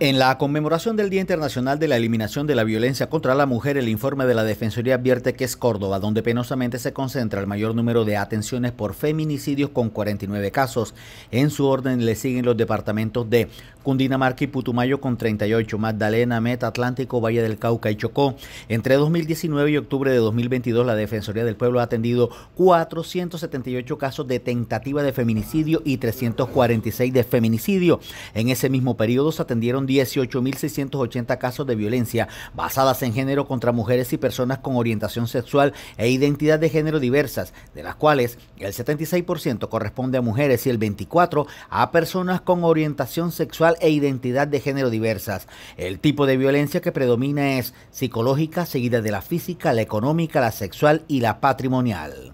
En la conmemoración del Día Internacional de la Eliminación de la Violencia contra la Mujer, el informe de la Defensoría advierte que es Córdoba donde penosamente se concentra el mayor número de atenciones por feminicidios con 49 casos. En su orden le siguen los departamentos de Cundinamarca y Putumayo con 38, Magdalena, Meta, Atlántico, Valle del Cauca y Chocó. Entre 2019 y octubre de 2022, la Defensoría del Pueblo ha atendido 478 casos de tentativa de feminicidio y 346 de feminicidio. En ese mismo periodo se atendieron 18.680 casos de violencia basadas en género contra mujeres y personas con orientación sexual e identidad de género diversas, de las cuales el 76% corresponde a mujeres y el 24% a personas con orientación sexual e identidad de género diversas. El tipo de violencia que predomina es psicológica, seguida de la física, la económica, la sexual y la patrimonial.